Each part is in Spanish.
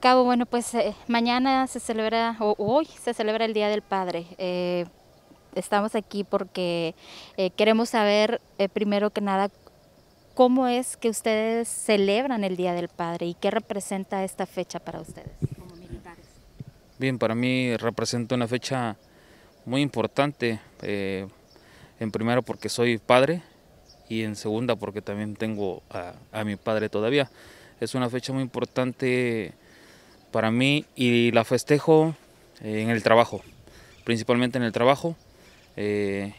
cabo, bueno, pues eh, mañana se celebra, o hoy se celebra el Día del Padre. Eh, estamos aquí porque eh, queremos saber, primero que nada, cómo es que ustedes celebran el Día del Padre y qué representa esta fecha para ustedes como militares. Bien, para mí representa una fecha muy importante. en primero porque soy padre y en segunda porque también tengo a mi padre todavía. Es una fecha muy importante para mí y la festejo eh, en el trabajo, principalmente en el trabajo. Eh,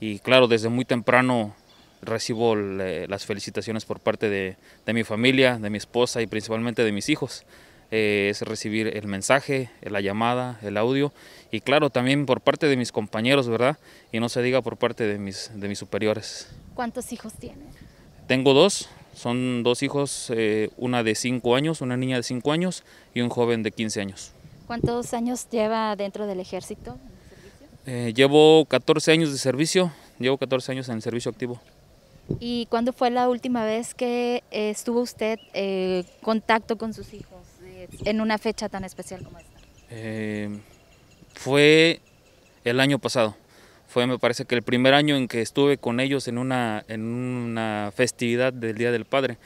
y claro, desde muy temprano recibo eh, las felicitaciones por parte de, de, mi familia, de mi esposa y principalmente de mis hijos. es recibir el mensaje, la llamada, el audio y claro, también por parte de mis compañeros, ¿verdad? Y no se diga por parte de mis, de mis superiores. ¿Cuántos hijos tienes? Tengo dos, son dos hijos, eh, una de 5 años, una niña de 5 años y un joven de 15 años. ¿Cuántos años lleva dentro del ejército? Eh, llevo 14 años de servicio, llevo 14 años en el servicio activo. ¿Y cuándo fue la última vez que eh, estuvo usted en contacto con sus hijos en una fecha tan especial como esta? fue el año pasado. Fue, me parece que el primer año en que estuve con ellos en una, en una festividad del Día del Padre.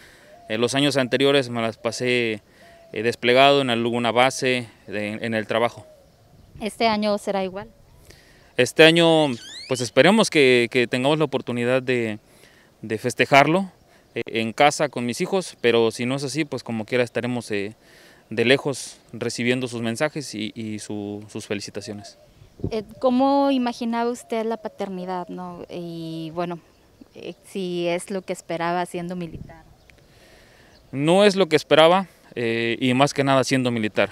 En eh, los años anteriores me las pasé eh, desplegado en alguna base, en, el trabajo. ¿Este año será igual? Este año, pues esperemos que, tengamos la oportunidad de, de festejarlo eh, en casa con mis hijos, pero si no es así, pues como quiera estaremos de lejos recibiendo sus mensajes y, sus felicitaciones. Eh, ¿Cómo imaginaba usted la paternidad? No? Y bueno, eh, si es lo que esperaba siendo militar. No es lo que esperaba eh, y más que nada siendo militar,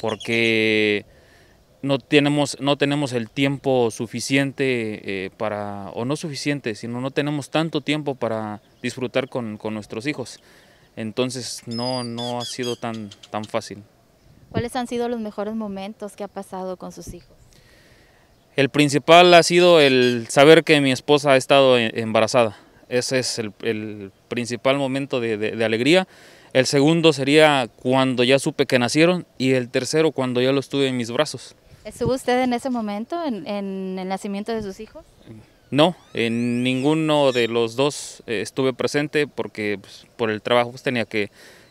porque no tenemos, no tenemos el tiempo suficiente para, o no suficiente, sino no tenemos tanto tiempo para disfrutar con, con nuestros hijos. Entonces no, no ha sido tan, tan fácil. ¿Cuáles han sido los mejores momentos que ha pasado con sus hijos? El principal ha sido el saber que mi esposa ha estado e, embarazada. Ese es el, principal momento de, alegría. El segundo sería cuando ya supe que nacieron y el tercero cuando ya lo estuve en mis brazos. ¿Estuvo usted en ese momento, en, el nacimiento de sus hijos? No, en ninguno de los dos eh, estuve presente porque pues, por el trabajo pues, tenía que,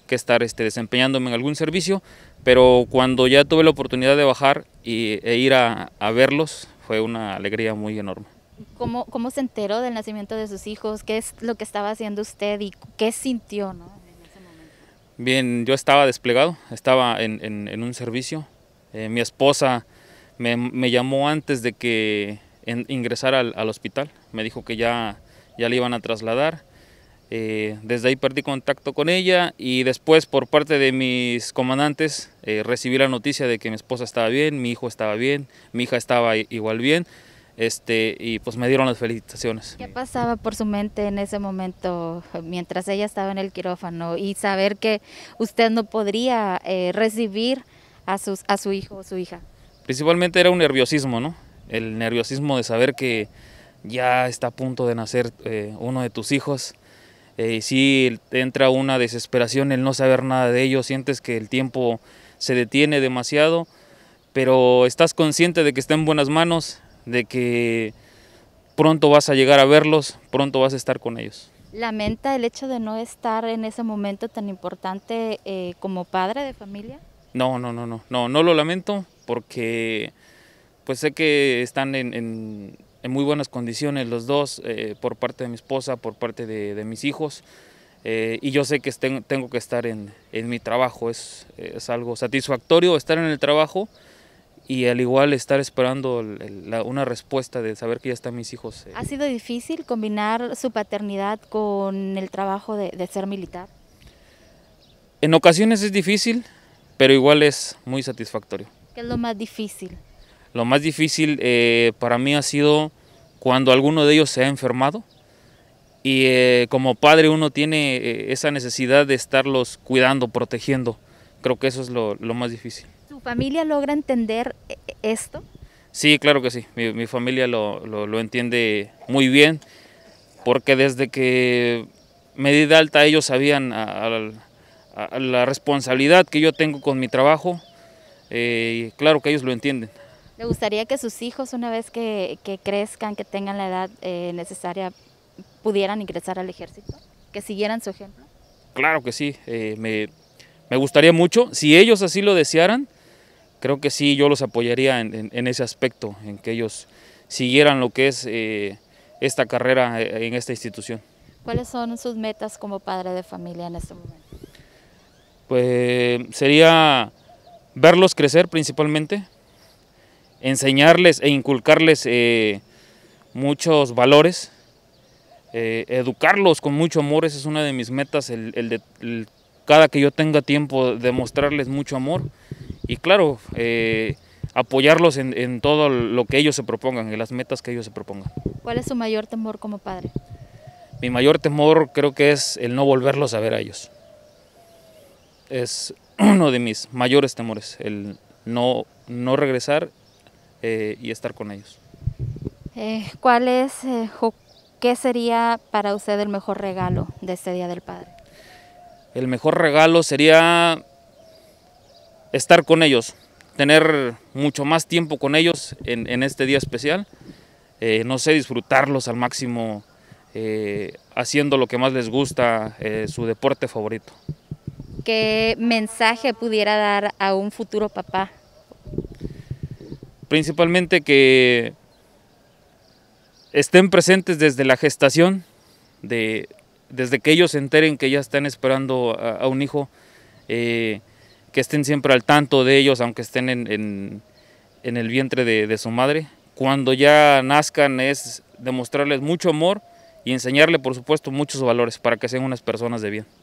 estar este, desempeñándome en algún servicio, pero cuando ya tuve la oportunidad de bajar y, e ir a verlos, fue una alegría muy enorme. ¿Cómo, ¿Cómo se enteró del nacimiento de sus hijos? ¿Qué es lo que estaba haciendo usted y qué sintió ¿no? en ese momento? Bien, yo estaba desplegado, estaba en, en, un servicio. Eh, mi esposa me, me, llamó antes de que ingresara al, al, hospital. Me dijo que ya, ya le iban a trasladar eh, desde ahí perdí contacto con ella y después por parte de mis comandantes eh, recibí la noticia de que mi esposa estaba bien, mi hijo estaba bien, mi hija estaba igual bien este, y pues me dieron las felicitaciones. ¿Qué pasaba por su mente en ese momento mientras ella estaba en el quirófano y saber que usted no podría eh, recibir a, sus, a su hijo o su hija? Principalmente era un nerviosismo, ¿no? El nerviosismo de saber que ya está a punto de nacer uno de tus hijos eh, sí entra una desesperación el no saber nada de ellos, sientes que el tiempo se detiene demasiado, pero estás consciente de que está en buenas manos, de que pronto vas a llegar a verlos, pronto vas a estar con ellos. ¿Lamenta el hecho de no estar en ese momento tan importante eh, como padre de familia? No, no, no, no, no, no lo lamento porque pues sé que están en en muy buenas condiciones los dos, eh, por parte de mi esposa, por parte de, mis hijos. Eh, y yo sé que tengo que estar en, en mi trabajo, es, es, algo satisfactorio estar en el trabajo y al igual estar esperando una respuesta de saber que ya están mis hijos. Eh. ¿Ha sido difícil combinar su paternidad con el trabajo de, de ser militar? En ocasiones es difícil, pero igual es muy satisfactorio. ¿Qué es lo más difícil? Lo más difícil eh, para mí ha sido cuando alguno de ellos se ha enfermado y eh, como padre uno tiene eh, esa necesidad de estarlos cuidando, protegiendo. Creo que eso es lo, más difícil. ¿Su familia logra entender esto? Sí, claro que sí. Mi, familia lo, entiende muy bien porque desde que me di de alta ellos sabían la responsabilidad que yo tengo con mi trabajo. y claro que ellos lo entienden. ¿Le gustaría que sus hijos, una vez que, crezcan, que tengan la edad eh, necesaria, pudieran ingresar al ejército? ¿Que siguieran su ejemplo? Claro que sí, eh, me, gustaría mucho. Si ellos así lo desearan, creo que sí, yo los apoyaría en, ese aspecto, en que ellos siguieran lo que es eh, esta carrera en esta institución. ¿Cuáles son sus metas como padre de familia en este momento? Pues sería verlos crecer principalmente, enseñarles e inculcarles eh, muchos valores, eh, educarlos con mucho amor, esa es una de mis metas, el, cada que yo tenga tiempo de mostrarles mucho amor y claro, eh, apoyarlos en, todo lo que ellos se propongan, en las metas que ellos se propongan. ¿Cuál es su mayor temor como padre? Mi mayor temor creo que es el no volverlos a ver a ellos. Es uno de mis mayores temores, el no, no regresar eh, y estar con ellos. Eh, ¿Cuál es eh, qué sería para usted el mejor regalo de este Día del Padre? El mejor regalo sería estar con ellos, tener mucho más tiempo con ellos en este día especial, no sé, disfrutarlos al máximo, haciendo lo que más les gusta, su deporte favorito. ¿Qué mensaje pudiera dar a un futuro papá principalmente que estén presentes desde la gestación, de, desde que ellos se enteren que ya están esperando a, un hijo, eh, que estén siempre al tanto de ellos, aunque estén en, el vientre de, de, su madre. Cuando ya nazcan es demostrarles mucho amor y enseñarle, por supuesto, muchos valores para que sean unas personas de bien.